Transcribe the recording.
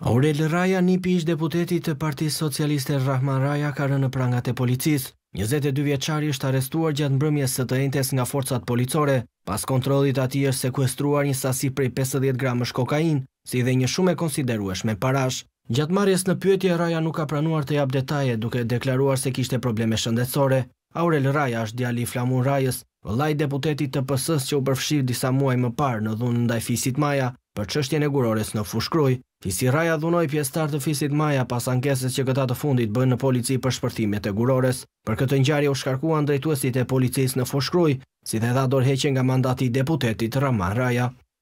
Aurel Raja, një pish deputetit të parti socialiste Rahman Raja, ka rënë prangat e policisë. 22 vjeqari është arestuar gjatë mbrëmjes së të entes nga forcat policore, pas kontrolit ati është sekuestruar një sasi prej 50 gramësh kokain, si dhe një shume konsiderueshme me parash. Gjatë marjes në pyetje, Raja nuk ka pranuar të jap detaje, duke deklaruar se kishte probleme shëndetsore. Aurel Raja është djali flamur Rajës, vëllaj deputetit të pësës që u përfshiv disa muaj më parë në dhunë ndaj fisit Maja, për qështjen e gurores në fushkruj. Fisi Raja dhunoj pjestar të fisit Maja pas ankeses që këta të fundit bënë në polici për shpërthimet e gurores. Për këtë njari u shkarkuan drejtuesit e policis në fushkruj, si dhe dha dorheqen nga mandati deputetit Raman Raja.